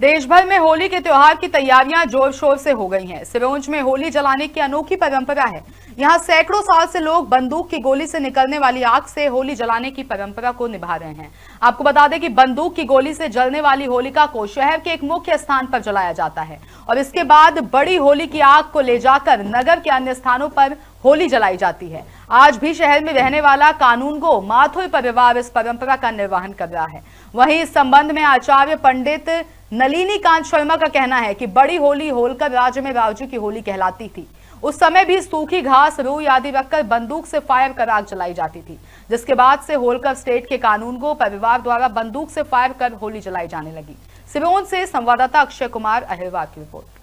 देश भर में होली के त्योहार की तैयारियां जोर शोर से हो गई हैं। सिरोंज में होली जलाने की अनोखी परंपरा है यहां सैकड़ों साल से लोग बंदूक की गोली से निकलने वाली आग से होली जलाने की परंपरा को निभा रहे हैं आपको बता दें कि बंदूक की गोली से जलने वाली होलिका को शहर के एक मुख्य स्थान पर जलाया जाता है और इसके बाद बड़ी होली की आग को ले जाकर नगर के अन्य स्थानों पर होली जलाई जाती है आज भी शहर में रहने वाला कानून गो माथुर परिवार इस परंपरा का निर्वहन कर रहा है वहीं इस संबंध में आचार्य पंडित नलिनी कांत शर्मा का कहना है कि बड़ी होली होलकर राज्य में बाबूजी की होली कहलाती थी उस समय भी सूखी घास रूई आदि रखकर बंदूक से फायर कर आग जलाई जाती थी जिसके बाद से होलकर स्टेट के कानून को परिवार द्वारा बंदूक से फायर कर होली जलाई जाने लगी सिरोन से संवाददाता अक्षय कुमार अहिरवार की रिपोर्ट